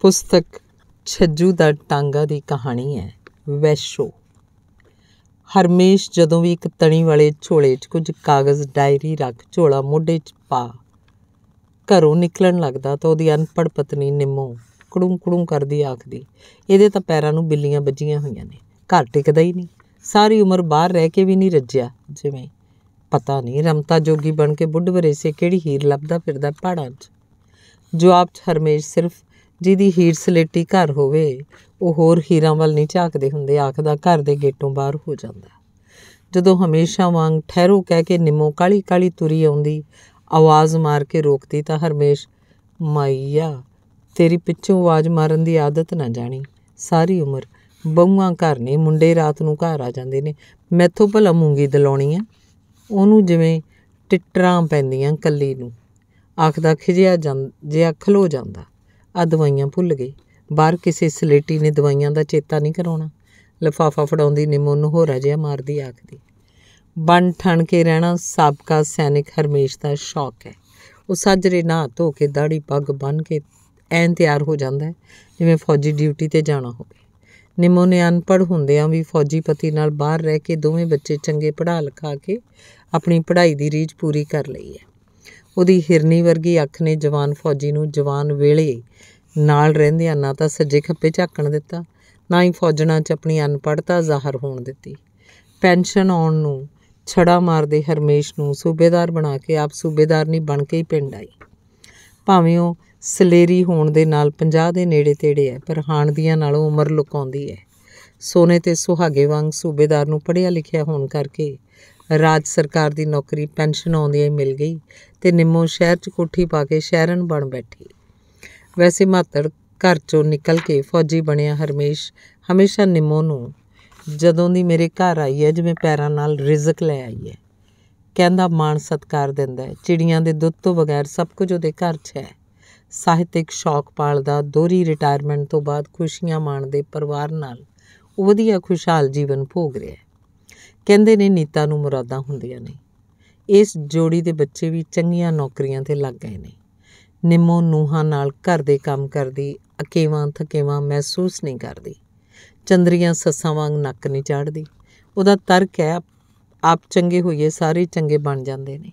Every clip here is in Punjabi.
ਪੁਸਤਕ ਛੱਜੂ ਦਾ ਟਾਂਗਾ ਦੀ ਕਹਾਣੀ ਹੈ ਵੈਸ਼ੋ ਹਰਮੇਸ਼ ਜਦੋਂ ਵੀ ਇੱਕ ਤਣੀ ਵਾਲੇ ਝੋਲੇ 'ਚ ਕੁਝ ਕਾਗਜ਼ ਡਾਇਰੀ ਰੱਖ ਝੋਲਾ ਮੋਢੇ 'ਚ ਪਾ ਘਰੋਂ ਨਿਕਲਣ ਲੱਗਦਾ ਤਾਂ ਉਹਦੀ ਅਨਪੜ ਪਤਨੀ ਨਿੰਮੋ ਕੜੂੰ ਕੜੂੰ ਕਰਦੀ ਆਖਦੀ ਇਹਦੇ ਤਾਂ ਪੈਰਾਂ ਨੂੰ ਬਿੱਲੀਆਂ ਵੱਜੀਆਂ ਹੋਈਆਂ ਨੇ ਘਰ ਟਿਕਦਾ ਹੀ ਨਹੀਂ ਸਾਰੀ ਉਮਰ ਬਾਹਰ ਰਹਿ ਕੇ ਵੀ ਨਹੀਂ ਰੱਜਿਆ ਜਿਵੇਂ ਪਤਾ ਨਹੀਂ ਰਮਤਾ ਜੋਗੀ ਬਣ ਕੇ ਬੁੱਢ ਵਰੇਸੇ ਕਿਹੜੀ ਹੀਰ ਲੱਭਦਾ ਫਿਰਦਾ ਪਹਾੜਾਂ 'ਚ ਜਵਾਬ 'ਚ ਹਰਮੇਸ਼ ਸਿਰਫ ਜਿਹਦੀ ਹੀਰ ਸਲੇਟੀ ਘਰ ਹੋਵੇ ਉਹ ਹੋਰ ਹੀਰਾਂ ਵੱਲ ਨਹੀਂ ਝਾਕਦੇ ਹੁੰਦੇ ਆਖਦਾ ਘਰ ਦੇ ਗੇਟੋਂ ਬਾਹਰ ਹੋ ਜਾਂਦਾ ਜਦੋਂ ਹਮੇਸ਼ਾ ਵਾਂਗ ਠਹਿਰੋ ਕਹਿ ਕੇ ਨਿੰਮੋ ਕਾਲੀ ਕਾਲੀ ਤੁਰੀ ਆਉਂਦੀ ਆਵਾਜ਼ ਮਾਰ ਕੇ ਰੋਕਦੀ ਤਾਂ ਹਰਮੇਸ਼ ਮਾਈਆ ਤੇਰੀ ਪਿੱਛੋਂ ਆਵਾਜ਼ ਮਾਰਨ ਦੀ ਆਦਤ ਨਾ ਜਾਣੀ ਸਾਰੀ ਉਮਰ ਬਹੂਆਂ ਘਰ ਨੇ ਮੁੰਡੇ ਰਾਤ ਨੂੰ ਘਰ ਆ ਜਾਂਦੇ ਨੇ ਮੈਥੋਂ ਭਲਾ ਮੂੰਗੀ ਦਲਾਉਣੀ ਆ ਉਹਨੂੰ ਜਿਵੇਂ ਟਿੱਟਰਾਂ ਪੈਂਦੀਆਂ ਕੱਲੀ ਨੂੰ ਆਖਦਾ ਖਿਜਿਆ ਜਾਂ ਜੇ ਅੱਖ ਲੋ ਜਾਂਦਾ ਆ ਦਵਾਈਆਂ ਭੁੱਲ ਗਈ ਬਾਹਰ ਕਿਸੇ ਸਲੇਟੀ ਨੇ ਦਵਾਈਆਂ ਦਾ ਚੇਤਾ ਨਹੀਂ ਕਰਾਉਣਾ ਲਫਾਫਾ ਫੜਾਉਂਦੀ ਨਿਮੋਂ ਨੂੰ ਹੋਰਾ ਜਿਹਾ ਮਾਰਦੀ ਆਖਦੀ ਬਣ ਠਣ ਕੇ ਰਹਿਣਾ ਸਾਬਕਾ ਸੈਨਿਕ ਹਰਮੇਸ਼ ਦਾ ਸ਼ੌਕ ਹੈ ਉਹ ਸਾਜਰੇ ਨਾ ਧੋ ਕੇ ਦਾੜੀ ਪੱਗ ਬੰਨ ਕੇ ਐਨ ਤਿਆਰ ਹੋ ਜਾਂਦਾ ਹੈ ਜਿਵੇਂ ਫੌਜੀ ਡਿਊਟੀ ਤੇ ਜਾਣਾ ਹੋਵੇ ਨਿਮੋਂ ਨੇ ਅਨਪੜ ਹੁੰਦਿਆਂ ਵੀ ਫੌਜੀ ਪਤੀ ਨਾਲ ਬਾਹਰ ਰਹਿ ਕੇ ਦੋਵੇਂ ਬੱਚੇ ਚੰਗੇ ਪੜ੍ਹਾ ਲਿਖਾ ਕੇ ਆਪਣੀ ਪੜ੍ਹਾਈ ਦੀ ਰੀਝ ਪੂਰੀ ਕਰ ਲਈ ਹੈ ਉਹਦੀ ਹਿਰਨੀ ਵਰਗੀ ਅੱਖ ਨੇ ਜਵਾਨ ਫੌਜੀ ਨੂੰ ਜਵਾਨ ਵੇਲੇ ਨਾਲ ਰਹਿੰਦਿਆਂ ਨਾ ਤਾਂ ਸੱਜੇ ਖੱਪੇ ਝਾਕਣ ਦਿੱਤਾ ਨਾ ਹੀ ਫੌਜਣਾ 'ਚ ਆਪਣੀ ਅਨਪੜਤਾ ਜ਼ਾਹਰ ਹੋਣ ਦਿੱਤੀ ਪੈਨਸ਼ਨ ਆਉਣ ਨੂੰ ਛੜਾ ਮਾਰਦੇ ਹਰਮੇਸ਼ ਨੂੰ ਸੂਬੇਦਾਰ ਬਣਾ ਕੇ ਆਪ ਸੂਬੇਦਾਰ ਨਹੀਂ ਬਣ ਕੇ ਹੀ ਪਿੰਡ ਆਈ ਭਾਵੇਂ ਉਹ ਸਲੇਰੀ ਹੋਣ ਦੇ ਨਾਲ 50 ਦੇ ਨੇੜੇ ਤੇੜੇ ਹੈ ਪਰ ਹਾਣ ਦੀਆਂ ਨਾਲੋਂ ਉਮਰ ਲੁਕਾਉਂਦੀ ਹੈ ਸੋਨੇ ਤੇ ਸੁਹਾਗੇ ਵਾਂਗ ਸੂਬੇਦਾਰ ਨੂੰ ਪੜਿਆ ਲਿਖਿਆ ਹੋਣ ਕਰਕੇ ਰਾਜ ਸਰਕਾਰ ਦੀ ਨੌਕਰੀ ਪੈਨਸ਼ਨ ਆਉਂਦੀ ਹੈ ਮਿਲ ਗਈ ਤੇ ਨਿੰਮੋ ਸ਼ਹਿਰ 'ਚ ਕੋਠੀ ਪਾ ਕੇ ਸ਼ਹਿਰਨ ਬਣ ਬੈਠੀ ਵੈਸੇ ਮਾਤੜ ਘਰ 'ਚੋਂ ਨਿਕਲ ਕੇ ਫੌਜੀ ਬਣਿਆ ਹਰਮੇਸ਼ ਹਮੇਸ਼ਾ ਨਿੰਮੋ ਨੂੰ ਜਦੋਂ ਦੀ ਮੇਰੇ ਘਰ ਆਈ ਹੈ ਜਿਵੇਂ ਪੈਰਾਂ ਨਾਲ ਰਿਜ਼ਕ ਲੈ ਆਈ ਹੈ ਕਹਿੰਦਾ ਮਾਣ ਸਤਕਾਰ ਦਿੰਦਾ ਹੈ ਚਿੜੀਆਂ ਦੇ ਦੁੱਧ ਤੋਂ ਬਗੈਰ ਸਭ ਕੁਝ ਉਹਦੇ ਘਰ 'ਚ ਹੈ ਸਾਹਿਤਿਕ ਸ਼ੌਕ ਪਾਲਦਾ ਦੋਰੀ ਰਿਟਾਇਰਮੈਂਟ ਤੋਂ ਬਾਅਦ ਖੁਸ਼ੀਆਂ ਮਾਣਦੇ ਪਰਿਵਾਰ ਨਾਲ ਉਹ ਵਧੀਆ ਖੁਸ਼ਹਾਲ ਜੀਵਨ ਭੋਗ ਰਿਹਾ ਹੈ ਕਹਿੰਦੇ ਨੇ ਨੀਤਾ ਨੂੰ ਮੁਰਾਦਾਂ ਹੁੰਦੀਆਂ ਨੇ ਇਸ ਜੋੜੀ ਦੇ ਬੱਚੇ ਵੀ ਚੰਗੀਆਂ ਨੌਕਰੀਆਂ ਤੇ ਲੱਗ ਗਏ ਨੇ ਨਿੰਮੋ ਨੂਹਾਂ ਨਾਲ ਘਰ ਦੇ ਕੰਮ ਕਰਦੀ ਅਕੇਵਾਂ ਥਕੇਵਾਂ ਮਹਿਸੂਸ ਨਹੀਂ ਕਰਦੀ ਚੰਦਰੀਆਂ ਸੱਸਾਂ ਵਾਂਗ ਨੱਕ ਨਹੀਂ ਚਾੜਦੀ ਉਹਦਾ ਤਰਕ ਹੈ ਆਪ ਚੰਗੇ ਹੋਈਏ ਸਾਰੇ ਚੰਗੇ ਬਣ ਜਾਂਦੇ ਨੇ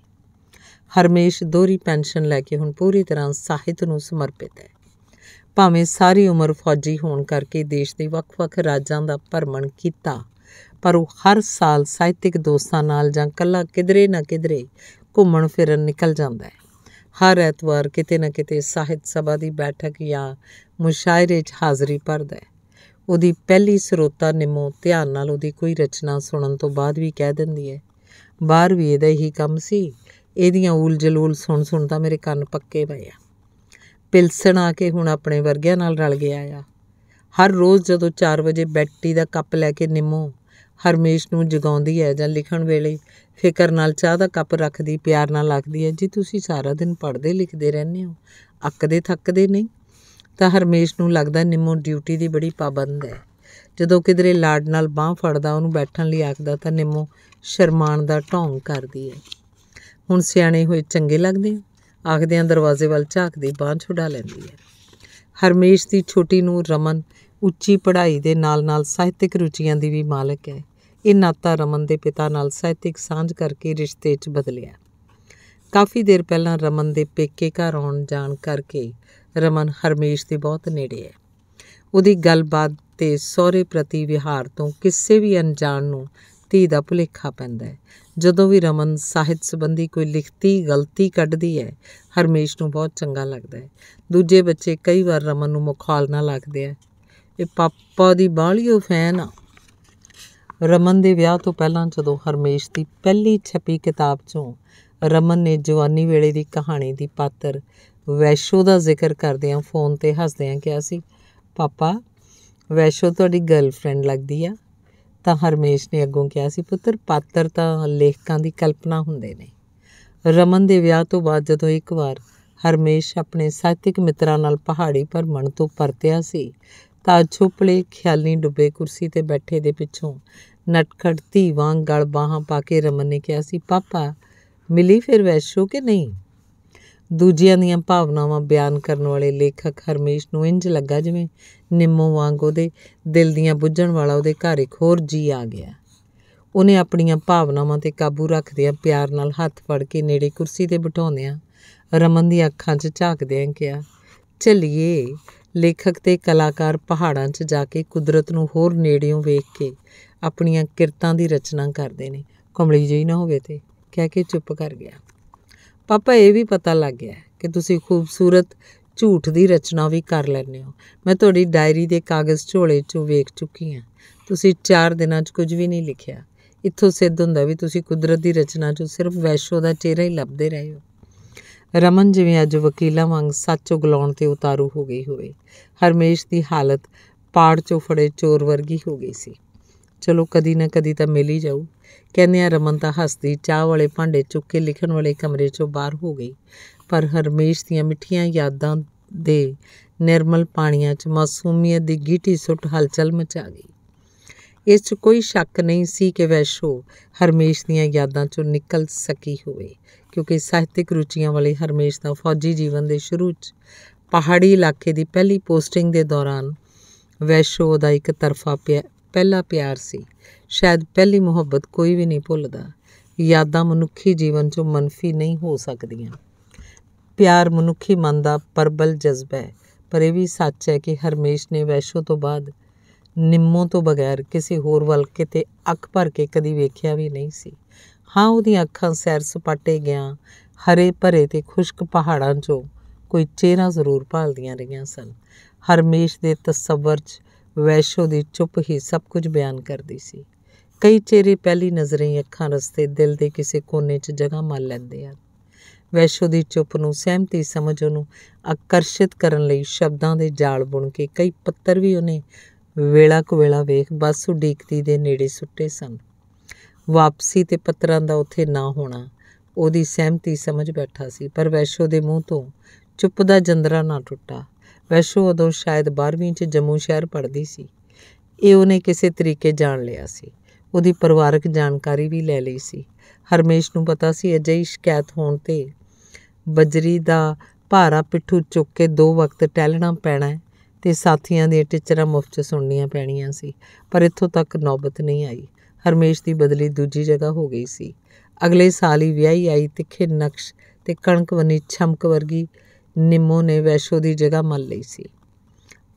ਹਰਮੇਸ਼ ਦੋਰੀ ਪੈਨਸ਼ਨ ਲੈ ਕੇ ਹੁਣ ਪੂਰੀ ਤਰ੍ਹਾਂ ਸਾਹਿਤ ਨੂੰ ਸਮਰਪਿਤ ਹੈ ਭਾਵੇਂ ਸਾਰੀ ਉਮਰ ਫੌਜੀ ਹੋਣ ਕਰਕੇ ਦੇਸ਼ ਦੇ ਵੱਖ-ਵੱਖ ਰਾਜਾਂ ਦਾ ਭਰਮਣ ਕੀਤਾ ਪਰ ਉਹ ਹਰ ਸਾਲ ਸਾਹਿਤਿਕ ਦੋਸਤਾਂ ਨਾਲ ਜਾਂ ਕੱਲਾ ਕਿਧਰੇ ਨਾ ਕਿਧਰੇ ਘੁੰਮਣ ਫਿਰਨ ਨਿਕਲ ਜਾਂਦਾ ਹੈ ਹਰ ਐਤਵਾਰ ਕਿਤੇ ਨਾ ਕਿਤੇ ਸਾਹਿਤ ਸਭਾ ਦੀ ਬੈਠਕ ਜਾਂ ਮੁਸ਼ਾਇਰੇ 'ਚ ਹਾਜ਼ਰੀ ਭਰਦਾ ਹੈ ਉਹਦੀ ਪਹਿਲੀ ਸਰੋਤਾ ਨਿਮੋ ਧਿਆਨ ਨਾਲ ਉਹਦੀ ਕੋਈ ਰਚਨਾ ਸੁਣਨ ਤੋਂ ਬਾਅਦ ਵੀ ਕਹਿ ਦਿੰਦੀ ਹੈ ਬਾਹਰ ਵੀ ਇਹਦਾ ਹੀ ਕੰਮ ਸੀ ਇਹਦੀਆਂ ਊਲ ਜਲੂਲ ਸੁਣ ਸੁਣ ਤਾਂ ਮੇਰੇ ਕੰਨ ਪੱਕੇ ਪਏ ਆ ਪਿਲਸਣ ਆ ਕੇ ਹੁਣ ਆਪਣੇ ਵਰਗਿਆਂ ਨਾਲ ਰਲ ਗਿਆ ਆ ਹਰ ਰੋਜ਼ ਜਦੋਂ 4 ਵਜੇ ਬੈਟਰੀ ਦਾ ਕੱਪ ਲੈ ਕੇ ਨਿਮੋ ਹਰਮੇਸ਼ ਨੂੰ ਜਗਾਉਂਦੀ ਹੈ ਜਾਂ ਲਿਖਣ ਵੇਲੇ ਫਿਕਰ ਨਾਲ ਚਾਹ ਦਾ ਕੱਪ ਰੱਖਦੀ ਪਿਆਰ ਨਾਲ ਲੱਗਦੀ ਹੈ ਜੀ ਤੁਸੀਂ ਸਾਰਾ ਦਿਨ ਪੜ੍ਹਦੇ ਲਿਖਦੇ ਰਹਿੰਦੇ ਹੋ ਅੱਕਦੇ ਥੱਕਦੇ ਨਹੀਂ ਤਾਂ ਹਰਮੇਸ਼ ਨੂੰ ਲੱਗਦਾ ਨਿੰਮੋ ਡਿਊਟੀ ਦੀ ਬੜੀ ਪਾਬੰਦ ਹੈ ਜਦੋਂ ਕਿਧਰੇ ਲਾਡ ਨਾਲ ਬਾਹ ਫੜਦਾ ਉਹਨੂੰ ਬੈਠਣ ਲਈ ਆਖਦਾ ਤਾਂ ਨਿੰਮੋ ਸ਼ਰਮਾਨ ਦਾ ਢੋਂਗ ਕਰਦੀ ਹੈ ਹੁਣ ਸਿਆਣੇ ਹੋਏ ਚੰਗੇ ਲੱਗਦੇ ਆਖਦਿਆਂ ਦਰਵਾਜ਼ੇ ਵੱਲ ਝਾਕਦੀ ਬਾਹ ਛੁਡਾ ਲੈਂਦੀ ਹੈ ਹਰਮੇਸ਼ ਦੀ ਛੋਟੀ ਨੂੰ ਰਮਨ ਉੱਚੀ ਪੜ੍ਹਾਈ ਦੇ ਨਾਲ-ਨਾਲ ਸਾਹਿਤਿਕ ਰੁਚੀਆਂ ਦੀ ਵੀ ਮਾਲਕ ਹੈ ਇਹ ਨਾਤਾ ਰਮਨ ਦੇ ਪਿਤਾ ਨਾਲ ਸਾਹਿਤਿਕ ਸਾਂਝ ਕਰਕੇ ਰਿਸ਼ਤੇ 'ਚ ਬਦਲਿਆ ਕਾਫੀ ਦੇਰ ਪਹਿਲਾਂ ਰਮਨ ਦੇ ਪੇਕੇ ਘਰ ਆਉਣ ਜਾਣ ਕਰਕੇ ਰਮਨ ਹਰਮੇਸ਼ ਦੇ ਬਹੁਤ ਨੇੜੇ ਹੈ ਉਹਦੀ ਗੱਲਬਾਤ ਤੇ ਸਹੁਰੇ ਪ੍ਰਤੀ ਵਿਹਾਰ ਤੋਂ ਕਿਸੇ ਵੀ ਅਣਜਾਣ ਨੂੰ ਧੀ ਦਾ ਭੁਲੇਖਾ ਪੈਂਦਾ ਹੈ ਜਦੋਂ ਵੀ ਰਮਨ ਸਾਹਿਤ ਸੰਬੰਧੀ ਕੋਈ ਲਿਖਤੀ ਗਲਤੀ ਕੱਢਦੀ ਹੈ ਹਰਮੇਸ਼ ਨੂੰ ਬਹੁਤ ਚੰਗਾ ਲੱਗਦਾ ਹੈ ਦੂਜੇ ਬੱਚੇ ਕਈ ਵਾਰ ਰਮਨ ਨੂੰ ਮੁਖਾਲਨਾ ਲੱਗਦੇ ਆ ਇਹ ਪਾਪਾ ਦੀ ਬਾਲੀਓ ਫੈਨ ਆ ਰਮਨ ਦੇ ਵਿਆਹ ਤੋਂ ਪਹਿਲਾਂ ਜਦੋਂ ਹਰਮੇਸ਼ ਦੀ ਪਹਿਲੀ ਛਪੀ ਕਿਤਾਬ 'ਚੋਂ ਰਮਨ ਨੇ ਜਵਾਨੀ ਵੇਲੇ ਦੀ ਕਹਾਣੀ ਦੀ ਪਾਤਰ ਵੈਸ਼ੋ ਦਾ ਜ਼ਿਕਰ ਕਰਦਿਆਂ ਫੋਨ ਤੇ ਹੱਸਦਿਆਂ ਕਿਹਾ ਸੀ ਪਾਪਾ ਵੈਸ਼ੋ ਤੁਹਾਡੀ ਗਰਲਫ੍ਰੈਂਡ ਲੱਗਦੀ ਆ ਤਾਂ ਹਰਮੇਸ਼ ਨੇ ਅੱਗੋਂ ਕਿਹਾ ਸੀ ਪੁੱਤਰ ਪਾਤਰ ਤਾਂ ਲੇਖਕਾਂ ਦੀ ਕਲਪਨਾ ਹੁੰਦੇ ਨੇ ਰਮਨ ਦੇ ਵਿਆਹ ਤੋਂ ਬਾਅਦ ਜਦੋਂ ਇੱਕ ਵਾਰ ਹਰਮੇਸ਼ ਆਪਣੇ ਸਾਹਿਤਿਕ ਮਿੱਤਰਾਂ ਨਾਲ ਪਹਾੜੀ ਮਨ ਤੋਂ ਪਰਤਿਆ ਸੀ ਤਾਂ ਛੁਪਲੇ ਖਿਆਲੀ ਡੁੱਬੇ ਕੁਰਸੀ ਤੇ ਬੈਠੇ ਦੇ ਪਿੱਛੋਂ ਨਟਖੜ ਧੀ ਵਾਂਗ ਗਲ ਬਾਹਾਂ ਪਾ ਕੇ ਰਮਨ ਨੇ ਕਿਹਾ ਸੀ ਪਾਪਾ ਮਿਲੀ ਫਿਰ ਵੈਸ਼ੋ ਕਿ ਨਹੀਂ ਦੂਜਿਆਂ ਦੀਆਂ ਭਾਵਨਾਵਾਂ ਬਿਆਨ ਕਰਨ ਵਾਲੇ ਲੇਖਕ ਹਰਮੇਸ਼ ਨੂੰ ਇੰਜ ਲੱਗਾ ਜਿਵੇਂ ਨਿੰਮੋ ਵਾਂਗ ਉਹਦੇ ਦਿਲ ਦੀਆਂ ਬੁੱਝਣ ਵਾਲਾ ਉਹਦੇ ਘਰ ਇੱਕ ਹੋਰ ਜੀ ਆ ਗਿਆ ਉਹਨੇ ਆਪਣੀਆਂ ਭਾਵਨਾਵਾਂ ਤੇ ਕਾਬੂ ਰੱਖਦਿਆਂ ਪਿਆਰ ਨਾਲ ਹੱਥ ਫੜ ਕੇ ਨੇੜੇ ਕੁਰਸੀ ਤੇ ਬਿਠਾਉਂਦਿਆਂ ਰਮਨ ਦੀ ਅੱਖਾਂ 'ਚ ਝਾਕਦਿਆਂ ਕਿਹਾ ਚਲਿਏ ਲੇਖਕ ਤੇ ਕਲਾਕਾਰ ਪਹਾੜਾਂ 'ਚ ਜਾ ਕੇ ਕੁਦਰਤ ਨੂੰ ਹੋਰ ਨੇੜਿਓਂ ਵੇਖ ਕੇ ਆਪਣੀਆਂ ਕਿਰਤਾਂ ਦੀ ਰਚਨਾ ਕਰਦੇ ਨੇ ਕਮਲੀ ਜੀ ਨਾ ਹੋਵੇ ਤੇ ਕਹਿ ਕੇ ਚੁੱਪ ਕਰ ਗਿਆ ਪਾਪਾ ਇਹ ਵੀ ਪਤਾ ਲੱਗ ਗਿਆ ਕਿ ਤੁਸੀਂ ਖੂਬਸੂਰਤ ਝੂਠ ਦੀ ਰਚਨਾ ਵੀ ਕਰ ਲੈਂਦੇ ਹੋ ਮੈਂ ਤੁਹਾਡੀ ਡਾਇਰੀ ਦੇ ਕਾਗਜ਼ ਝੋਲੇ 'ਚੋਂ ਵੇਖ ਚੁੱਕੀ ਹਾਂ ਤੁਸੀਂ 4 ਦਿਨਾਂ 'ਚ ਕੁਝ ਵੀ ਨਹੀਂ ਲਿਖਿਆ ਇੱਥੋਂ ਸਿੱਧ ਹੁੰਦਾ ਵੀ ਤੁਸੀਂ ਕੁਦਰਤ ਦੀ ਰਚਨਾ 'ਚੋਂ ਸਿਰਫ ਵੈਸ਼ੋ ਦਾ ਚਿਹਰਾ ਹੀ ਲੱਭਦੇ ਰਹੇ ਹੋ ਰਮਨ ਜਿਵੇਂ ਅੱਜ ਵਕੀਲਾਂ ਵਾਂਗ ਸੱਚ ਉਗਲਾਉਣ ਤੇ ਉਤਾਰੂ ਹੋ ਗਈ ਹੋਵੇ ਹਰਮੇਸ਼ ਦੀ ਹਾਲਤ ਪਾੜ ਚੋਂ ਫੜੇ ਚੋਰ ਵਰਗੀ ਹੋ ਗਈ ਸੀ ਚਲੋ ਕਦੀ ਨਾ ਕਦੀ ਤਾਂ ਮਿਲ ਹੀ ਜਾਊ ਕਹਿੰਦੇ ਆ ਰਮਨ ਤਾਂ ਹੱਸਦੀ ਚਾਹ ਵਾਲੇ ਭਾਂਡੇ ਚੁੱਕ ਕੇ ਲਿਖਣ ਵਾਲੇ ਕਮਰੇ ਚੋਂ ਬਾਹਰ ਹੋ ਗਈ ਪਰ ਹਰਮੇਸ਼ ਦੀਆਂ ਮਿੱਠੀਆਂ ਯਾਦਾਂ ਦੇ ਨਿਰਮਲ ਪਾਣੀਆਂ 'ਚ ਮਾਸੂਮੀਅਤ ਦੀ ਗੀਟੀ ਸੁੱਟ ਹਲਚਲ ਮਚਾ ਗਈ ਇਸ 'ਚ ਕੋਈ ਸ਼ੱਕ ਨਹੀਂ ਸੀ ਕਿ ਵੈਸ਼ੋ ਹਰਮੇਸ਼ ਦੀਆਂ ਯਾਦਾਂ 'ਚੋਂ ਨਿਕਲ ਸਕੀ ਹੋਵੇ ਕਿਉਂਕਿ ਸਾਹਿਤਿਕ ਰੁਚੀਆਂ ਵਾਲੇ ਹਰਮੇਸ਼ ਦਾ ਫੌਜੀ ਜੀਵਨ ਦੇ ਸ਼ੁਰੂ 'ਚ ਪਹਾੜੀ ਇਲਾਕੇ ਦੀ ਪਹਿਲੀ ਪੋਸਟਿੰਗ ਦੇ ਦੌਰਾਨ ਵੈਸ਼ੋ ਦਾ ਇੱਕ ਤਰਫਾ ਪਹਿਲਾ ਪਿਆਰ ਸੀ ਸ਼ਾਇਦ ਪਹਿਲੀ ਮੁਹੱਬਤ ਕੋਈ ਵੀ ਨਹੀਂ ਭੁੱਲਦਾ ਯਾਦਾਂ ਮਨੁੱਖੀ ਜੀਵਨ 'ਚੋਂ ਮੰਨਫੀ ਨਹੀਂ ਹੋ ਸਕਦੀਆਂ ਪਿਆਰ ਮਨੁੱਖੀ ਮਨ ਦਾ ਪਰਬਲ ਜਜ਼ਬਾ ਹੈ ਪਰ ਇਹ ਵੀ ਸੱਚ ਹੈ ਕਿ ਹਰਮੇਸ਼ ਨੇ ਵੈਸ਼ੋ ਤੋਂ ਬਾਅਦ ਨਿੰਮੋ ਤੋਂ ਬਗੈਰ ਕਿਸੇ ਹੋਰ ਵੱਲ ਕਿਤੇ ਅੱਖ ਭਰ ਕੇ ਕਦੀ ਵੇਖਿਆ ਵੀ ਨਹੀਂ ਸੀ ਹਾਂ ਉਹਦੀਆਂ ਅੱਖਾਂ ਸੈਰ ਸਪਾਟੇ ਗਿਆ ਹਰੇ ਭਰੇ ਤੇ ਖੁਸ਼ਕ ਪਹਾੜਾਂ 'ਚੋਂ ਕੋਈ ਚਿਹਰਾ ਜ਼ਰੂਰ ਭਾਲਦੀਆਂ ਰਹੀਆਂ ਸਨ ਹਰਮੇਸ਼ ਦੇ ਤਸੱਵਰ 'ਚ ਵੈਸ਼ੋ ਦੀ ਚੁੱਪ ਹੀ ਸਭ ਕੁਝ ਬਿਆਨ ਕਰਦੀ ਸੀ ਕਈ ਚਿਹਰੇ ਪਹਿਲੀ ਨਜ਼ਰੇ ਅੱਖਾਂ ਰਸਤੇ ਦਿਲ ਦੇ ਕਿਸੇ ਕੋਨੇ 'ਚ ਜਗ੍ਹਾ ਮੰਨ ਲੈਂਦੇ ਆ ਵੈਸ਼ੋ ਦੀ ਚੁੱਪ ਨੂੰ ਸਹਿਮਤੀ ਸਮਝ ਉਹਨੂੰ ਆਕਰਸ਼ਿਤ ਕਰਨ ਲਈ ਸ਼ਬਦਾਂ ਦੇ ਜਾਲ ਬੁਣ ਕੇ ਕਈ ਪੱਤਰ ਵੀ ਉਹਨੇ ਵੇਲਾ ਕੁ ਵੇਲਾ ਵੇਖ ਬਸ ਉਡੀਕਦੀ ਦੇ ਨੇੜੇ ਸੁੱਟੇ ਸਨ ਵਾਪਸੀ ਤੇ ਪੱਤਰਾਂ ਦਾ ਉੱਥੇ ਨਾ ਹੋਣਾ ਉਹਦੀ ਸਹਿਮਤੀ ਸਮਝ ਬੈਠਾ ਸੀ ਪਰ ਵੈਸ਼ੋ ਦੇ ਮੂੰਹ ਤੋਂ ਚੁੱਪ ਦਾ ਜੰਦਰਾ ਨਾ ਟੁੱਟਾ ਵੈਸ਼ੋ ਉਦੋਂ ਸ਼ਾਇਦ 12ਵੀਂ 'ਚ ਜੰਮੂ ਸ਼ਹਿਰ ਪੜ੍ਹਦੀ ਸੀ ਇਹ ਉਹਨੇ ਕਿਸੇ ਤਰੀਕੇ ਜਾਣ ਲਿਆ ਸੀ ਉਹਦੀ ਪਰਿਵਾਰਕ ਜਾਣਕਾਰੀ ਵੀ ਲੈ ਲਈ ਸੀ ਹਰਮੇਸ਼ ਨੂੰ ਪਤਾ ਸੀ ਅਜਿਹੀ ਸ਼ਿਕਾਇਤ ਹੋਣ ਤੇ ਬਜਰੀ ਦਾ ਭਾਰਾ ਪਿੱਠੂ ਚੁੱਕ ਕੇ ਦੋ ਵਕਤ ਟਹਿਲਣਾ ਪੈਣਾ ਤੇ ਸਾਥੀਆਂ ਦੀਆਂ ਟੀਚਰਾਂ ਮੁਫਤ ਸੁਣਨੀਆਂ ਪੈਣੀਆਂ ਸੀ ਪਰ ਇੱਥੋਂ ਤੱਕ ਨੌਬਤ ਨਹੀਂ ਆਈ ਹਰਮੇਸ਼ ਦੀ ਬਦਲੀ ਦੂਜੀ ਜਗ੍ਹਾ ਹੋ ਗਈ ਸੀ ਅਗਲੇ ਸਾਲ ਹੀ ਵਿਆਹੀ ਆਈ ਤਿੱਖੇ ਨਕਸ਼ ਤੇ ਕਣਕ ਵਨੀ ਛਮਕ ਵਰਗੀ ਨਿੰਮੋ ਨੇ ਵੈਸ਼ੋ ਦੀ ਜਗ੍ਹਾ ਮੰਨ ਲਈ ਸੀ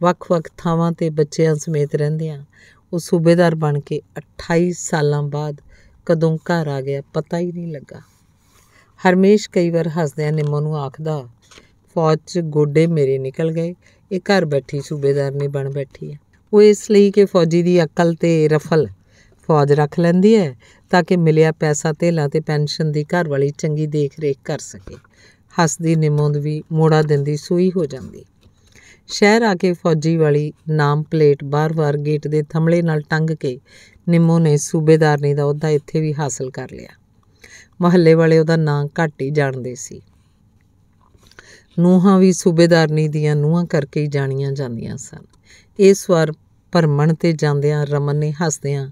ਵੱਖ-ਵੱਖ ਥਾਵਾਂ ਤੇ ਬੱਚਿਆਂ ਸਮੇਤ ਰਹਿੰਦਿਆਂ ਉਹ ਸੂਬੇਦਾਰ ਬਣ ਕੇ 28 ਸਾਲਾਂ ਬਾਅਦ ਕਦੋਂ ਘਰ ਆ ਗਿਆ ਪਤਾ ਹੀ ਨਹੀਂ ਲੱਗਾ ਹਰਮੇਸ਼ ਕਈ ਵਾਰ ਹੱਸਦਿਆਂ ਨਿੰਮੋ ਨੂੰ ਆਖਦਾ ਫੌਜ 'ਚ ਗੋਡੇ ਮੇਰੇ ਨਿਕਲ ਗਏ ਇਹ ਘਰ ਬੈਠੀ ਸੂਬੇਦਾਰ ਨੇ ਬਣ ਬੈਠੀ ਹੈ ਉਹ ਇਸ ਲਈ ਕਿ ਫੌਜੀ ਦੀ ਅਕਲ ਤੇ ਰਫਲ ਫੌਜ ਰੱਖ ਲੈਂਦੀ ਹੈ ਤਾਂ ਕਿ ਮਿਲਿਆ ਪੈਸਾ ਤੇਲਾ ਤੇ ਪੈਨਸ਼ਨ ਦੀ ਘਰ ਵਾਲੀ ਚੰਗੀ ਦੇਖ-ਰੇਖ ਕਰ ਸਕੇ ਹੱਸਦੀ ਨਿਮੋਂਦ ਵੀ ਮੋੜਾ ਦਿੰਦੀ ਸੂਈ ਹੋ ਜਾਂਦੀ ਸ਼ਹਿਰ ਆ ਕੇ ਫੌਜੀ ਵਾਲੀ ਨਾਮ ਪਲੇਟ ਬਾਰ-ਬਾਰ ਗੇਟ ਦੇ ਥੰਮਲੇ ਨਾਲ ਟੰਗ ਕੇ ਨਿੰਮੋ ਨੇ ਸੂਬੇਦਾਰਨੀ ਦਾ ਅਹੁਦਾ ਇੱਥੇ ਵੀ ਹਾਸਲ ਕਰ ਲਿਆ ਮਹੱਲੇ ਵਾਲੇ ਉਹਦਾ ਨਾਂ ਘੱਟ ਹੀ ਜਾਣਦੇ ਸੀ ਨੂਹਾਂ ਵੀ ਸੂਬੇਦਾਰਨੀ ਦੀਆਂ ਨੂਹਾਂ ਕਰਕੇ ਹੀ ਜਾਣੀਆਂ ਜਾਂਦੀਆਂ ਸਨ ਇਸ ਵਾਰ ਪਰਮਣ ਤੇ ਜਾਂਦਿਆਂ ਰਮਨ ਨੇ ਹੱਸਦਿਆਂ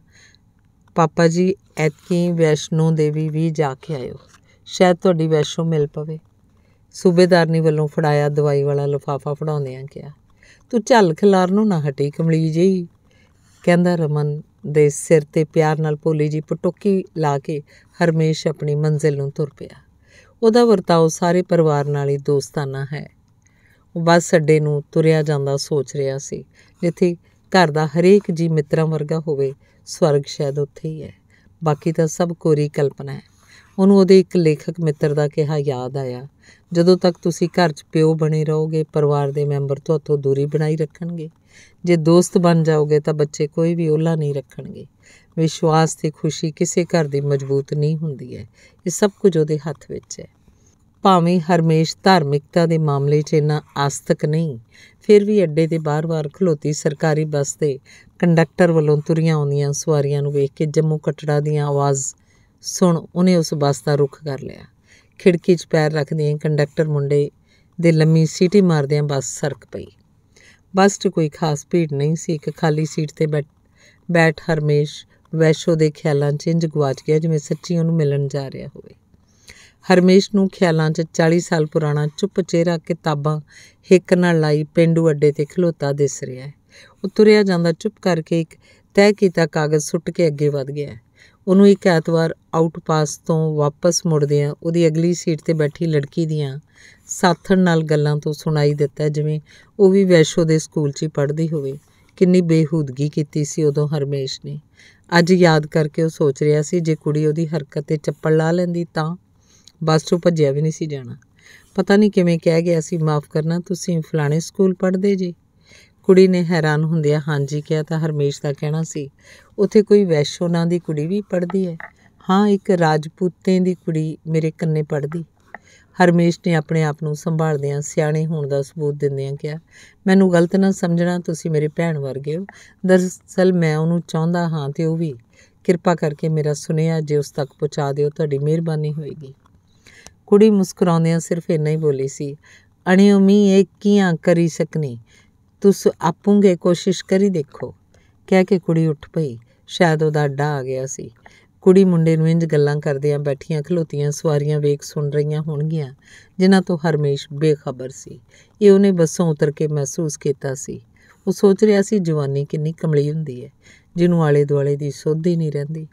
ਪਾਪਾ ਜੀ ਐਤਕੀ ਵੈਸ਼ਨੋ ਦੇਵੀ ਵੀ ਜਾ ਕੇ ਆਇਓ ਸ਼ਾਇਦ ਤੁਹਾਡੀ ਵੈਸ਼ੋ ਮਿਲ ਪਵੇ ਸੂਬੇਦਾਰਨੀ ਵੱਲੋਂ ਫੜਾਇਆ ਦਵਾਈ ਵਾਲਾ ਲਫਾਫਾ ਫੜਾਉਂਦੇ ਆਂ ਕਿਹਾ ਤੂੰ ਝੱਲ ਖਿਲਾਰ ਨੂੰ ਨਾ ਹਟੀ ਕਮਲੀ ਜੀ ਕਹਿੰਦਾ ਰਮਨ ਦੇ ਸਿਰ ਤੇ ਪਿਆਰ ਨਾਲ ਭੋਲੀ ਜੀ ਪਟੋਕੀ ਲਾ ਕੇ ਹਰਮੇਸ਼ ਆਪਣੀ ਮੰਜ਼ਿਲ ਨੂੰ ਤੁਰ ਪਿਆ ਉਹਦਾ ਵਰਤਾਓ ਸਾਰੇ ਪਰਿਵਾਰ ਨਾਲ ਹੀ ਦੋਸਤਾਨਾ ਹੈ ਉਹ ਬਸ ਅੱਡੇ ਨੂੰ ਤੁਰਿਆ ਜਾਂਦਾ ਸੋਚ ਰਿਹਾ ਸੀ ਜਿੱਥੇ ਘਰ ਦਾ ਹਰੇਕ ਜੀ ਮਿੱਤਰਾਂ ਵਰਗਾ ਹੋਵੇ ਸਵਰਗ ਸ਼ਾਇਦ ਉੱਥੇ ਹੀ ਹੈ ਬਾਕੀ ਤਾਂ ਸਭ ਕੋਰੀ ਕਲਪਨਾ ਹੈ ਉਹਨੂੰ ਉਹਦੇ ਇੱਕ ਲੇਖਕ ਮਿੱਤਰ ਦਾ ਕਿਹਾ ਯਾਦ ਆਇਆ ਜਦੋਂ ਤੱਕ ਤੁਸੀਂ ਘਰ 'ਚ ਪਿਓ ਬਣੇ ਰਹੋਗੇ ਪਰਿਵਾਰ ਦੇ ਮੈਂਬਰ ਤੁਹਾਤੋਂ ਦੂਰੀ ਬਣਾਈ ਰੱਖਣਗੇ ਜੇ ਦੋਸਤ ਬਣ ਜਾਓਗੇ ਤਾਂ ਬੱਚੇ ਕੋਈ ਵੀ ਉਹਲਾ ਨਹੀਂ ਰੱਖਣਗੇ ਵਿਸ਼ਵਾਸ ਤੇ ਖੁਸ਼ੀ ਕਿਸੇ ਘਰ ਦੀ ਮਜ਼ਬੂਤ ਨਹੀਂ ਹੁੰਦੀ ਹੈ ਇਹ ਸਭ ਕੁਝ ਉਹਦੇ ਹੱਥ ਵਿੱਚ ਹੈ ਭਾਵੇਂ ਹਰਮੇਸ਼ ਧਾਰਮਿਕਤਾ ਦੇ ਮਾਮਲੇ 'ਚ ਇਹਨਾਂ ਆਸਤਕ ਨਹੀਂ ਫਿਰ ਵੀ ਅੱਡੇ ਦੇ ਬਾਰ-ਬਾਰ ਖਲੋਤੀ ਸਰਕਾਰੀ ਬੱਸ ਤੇ ਕੰਡਕਟਰ ਵੱਲੋਂ ਤੁਰੀਆਂ ਆਉਂਦੀਆਂ ਸਵਾਰੀਆਂ ਨੂੰ ਵੇਖ ਕੇ ਜੰਮੂ ਕਟੜਾ ਦੀਆਂ ਆਵਾਜ਼ ਸੁਣ ਉਹਨੇ ਉਸ ਬੱਸ ਦਾ ਰੁਖ ਕਰ ਲਿਆ ਖਿੜਕੀ 'ਚ ਪੈਰ ਰੱਖਦਿਆਂ ਕੰਡਕਟਰ ਮੁੰਡੇ ਦੇ ਲੰਮੀ ਸੀਟੀ ਮਾਰਦਿਆਂ ਬੱਸ ਸਰਕ ਪਈ ਬੱਸ 'ਚ ਕੋਈ ਖਾਸ ਭੀੜ ਨਹੀਂ ਸੀ ਇੱਕ ਖਾਲੀ ਸੀਟ ਤੇ ਬੈਠ ਹਰਮੇਸ਼ ਵੈਸ਼ੋ ਦੇ ਖਿਆਲਾਂ 'ਚ ਇੰਜ ਗਵਾਚ ਗਿਆ ਜਿਵੇਂ ਸੱਚੀ ਉਹਨੂੰ ਮਿਲਣ ਜਾ ਰਿਹਾ ਹੋਵੇ ਹਰਮੇਸ਼ ਨੂੰ ਖਿਆਲਾਂ 'ਚ 40 ਸਾਲ ਪੁਰਾਣਾ ਚੁੱਪ ਚਿਹਰਾ ਕਿਤਾਬਾਂ ਹਿੱਕ ਨਾਲ ਲਾਈ ਪਿੰਡੂ ਅੱਡੇ ਤੇ ਖਲੋਤਾ ਦਿਸ ਰਿਹਾ ਹੈ ਉਹ ਤੁਰਿਆ ਜਾਂਦਾ ਚੁੱਪ ਕਰਕੇ ਇੱਕ ਤੈਅ ਕੀਤਾ ਕਾਗਜ਼ ਸੁੱਟ ਕੇ ਅੱਗੇ ਵਧ ਗਿਆ ਉਹਨੂੰ ਇੱਕ ਐਤਵਾਰ ਆਊਟਪਾਸ ਤੋਂ ਵਾਪਸ ਮੁੜਦਿਆਂ ਉਹਦੀ ਅਗਲੀ ਸੀਟ ਤੇ ਬੈਠੀ ਲੜਕੀ ਦੀਆਂ ਸਾਥਣ ਨਾਲ ਗੱਲਾਂ ਤੋਂ ਸੁਣਾਈ ਦਿੱਤਾ ਜਿਵੇਂ ਉਹ ਵੀ ਵੈਸ਼ੋ ਦੇ ਸਕੂਲ 'ਚ ਹੀ ਪੜ੍ਹਦੀ ਹੋਵੇ ਕਿੰਨੀ ਬੇਹੂਦਗੀ ਕੀਤੀ ਸੀ ਉਦੋਂ ਹਰਮੇਸ਼ ਨੇ ਅੱਜ ਯਾਦ ਕਰਕੇ ਉਹ ਸੋਚ ਰਿਹਾ ਸੀ ਜੇ ਕੁੜੀ ਉਹਦੀ ਹਰਕਤ ਤੇ ਚੱਪਲ ਲਾ ਲੈਂਦੀ ਤਾਂ ਬੱਸ ਤੋਂ ਭੱਜਿਆ ਵੀ ਨਹੀਂ ਸੀ ਜਾਣਾ ਪਤਾ ਨਹੀਂ ਕਿਵੇਂ ਕਹਿ ਗਿਆ ਸੀ ਮਾਫ ਕਰਨਾ ਤੁਸੀਂ ਫਲਾਣੇ ਸਕੂਲ ਪੜ੍ਹਦੇ ਜੀ ਕੁੜੀ ਨੇ ਹੈਰਾਨ ਹੁੰਦਿਆਂ ਹਾਂਜੀ ਕਿਹਾ ਤਾਂ ਹਰਮੇਸ਼ ਦਾ ਕਹਿਣਾ ਸੀ ਉੱਥੇ ਕੋਈ ਵੈਸ਼ੋ ਨਾਂ ਦੀ ਕੁੜੀ ਵੀ ਪੜ੍ਹਦੀ ਹੈ ਹਾਂ ਇੱਕ ਰਾਜਪੂਤੇ ਦੀ ਕੁੜੀ ਮੇਰੇ ਕੰਨੇ ਪੜ੍ਹਦੀ ਹਰਮੇਸ਼ ਨੇ ਆਪਣੇ ਆਪ ਨੂੰ ਸੰਭਾਲਦਿਆਂ ਸਿਆਣੇ ਹੋਣ ਦਾ ਸਬੂਤ ਦਿੰਦਿਆਂ ਕਿਹਾ ਮੈਨੂੰ ਗਲਤ ਨਾ ਸਮਝਣਾ ਤੁਸੀਂ ਮੇਰੇ ਭੈਣ ਵਰਗੇ ਹੋ ਦਰਸਲ ਮੈਂ ਉਹਨੂੰ ਚਾਹੁੰਦਾ ਹਾਂ ਤੇ ਉਹ ਵੀ ਕਿਰਪਾ ਕਰਕੇ ਮੇਰਾ ਸੁਨੇਹਾ ਜੇ ਉਸ ਤੱਕ ਪਹੁੰਚਾ ਦਿਓ ਤੁਹਾਡੀ ਮਿਹਰਬਾਨੀ ਹੋਏਗੀ ਕੁੜੀ ਮੁਸਕਰਾਉਂਦਿਆਂ ਸਿਰਫ ਇੰਨਾ ਹੀ ਬੋਲੀ ਸੀ ਅਣੇ ਉਮੀ ਇਹ ਕੀਆਂ ਕਰੀ ਸਕਨੀ ਤੁਸ ਆਪੂਗੇ ਕੋਸ਼ਿਸ਼ ਕਰੀ ਦੇਖੋ ਕਹਿ ਕੇ ਕੁੜੀ ਉੱਠ ਪਈ ਸ਼ਾਇਦ ਉਹਦਾ ਅੱਡਾ ਆ ਗਿਆ ਸੀ ਕੁੜੀ ਮੁੰਡੇ ਨੂੰ ਇੰਜ ਗੱਲਾਂ ਕਰਦਿਆਂ ਬੈਠੀਆਂ ਖਲੋਤੀਆਂ ਸਵਾਰੀਆਂ ਵੇਖ ਸੁਣ ਰਹੀਆਂ ਹੋਣਗੀਆਂ ਜਿਨ੍ਹਾਂ ਤੋਂ ਹਰਮੇਸ਼ ਬੇਖਬਰ ਸੀ ਇਹ ਉਹਨੇ ਬੱਸੋਂ ਉਤਰ ਕੇ ਮਹਿਸੂਸ ਕੀਤਾ ਸੀ ਉਹ ਸੋਚ ਰਿਹਾ ਸੀ ਜਵਾਨੀ ਕਿੰਨੀ ਕਮਲੀ ਹੁੰਦੀ ਹੈ ਜਿਹਨੂੰ ਆਲੇ ਦੁਆਲੇ ਦੀ ਸੋਧ ਹੀ ਨਹੀਂ ਰਹਿੰਦੀ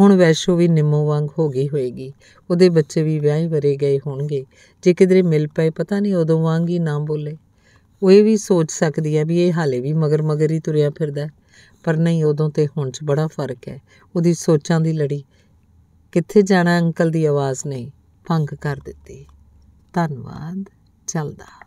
ਹੁਣ ਵੈਸ਼ੋ ਵੀ ਨਿੰਮੋ ਵਾਂਗ ਹੋ ਗਈ ਹੋਏਗੀ ਉਹਦੇ ਬੱਚੇ ਵੀ ਵਿਆਹੇ ਵਰੇ ਗਏ ਹੋਣਗੇ ਜੇ ਕਿਧਰੇ ਮਿਲ ਪਏ ਪਤਾ ਨਹੀਂ ਉਦੋਂ ਵਾਂਗ ਹੀ ਨਾ ਬੋਲੇ ਉਹ ਇਹ ਵੀ ਸੋਚ ਸਕਦੀ ਹੈ ਵੀ ਇਹ ਹਾਲੇ ਵੀ ਮਗਰ ਮਗਰ ਹੀ ਤੁਰਿਆ ਫਿਰਦਾ ਪਰ ਨਹੀਂ ਉਦੋਂ ਤੇ ਹੁਣ 'ਚ ਬੜਾ ਫਰਕ ਹੈ ਉਹਦੀ ਸੋਚਾਂ ਦੀ ਲੜੀ ਕਿੱਥੇ ਜਾਣਾ ਅੰਕਲ ਦੀ ਆਵਾਜ਼ ਨੇ ਭੰਗ ਕਰ ਦਿੱਤੀ ਧੰਨਵਾਦ ਚੱਲਦਾ